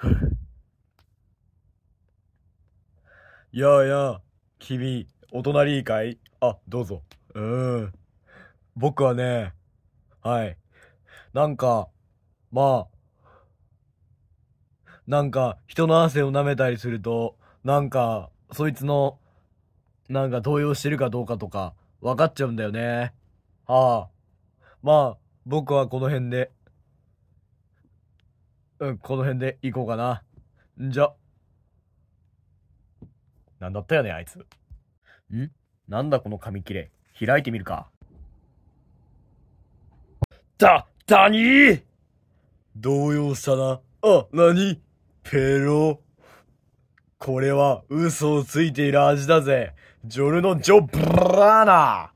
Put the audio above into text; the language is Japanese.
やあやあ、君、お隣いいかいあ、どうぞ。うん。僕はね、はい。なんか、まあ、なんか、人の汗を舐めたりすると、なんか、そいつの、なんか動揺してるかどうかとか、分かっちゃうんだよね。ああ。まあ、僕はこの辺で。うん、この辺で行こうかな。んじゃ。なんだったよね、あいつ。んなんだこの紙切れ。開いてみるか。だ、何ー動揺したな。あ、なにペロ。これは嘘をついている味だぜ。ジョルノ・ジョ・ブラーナ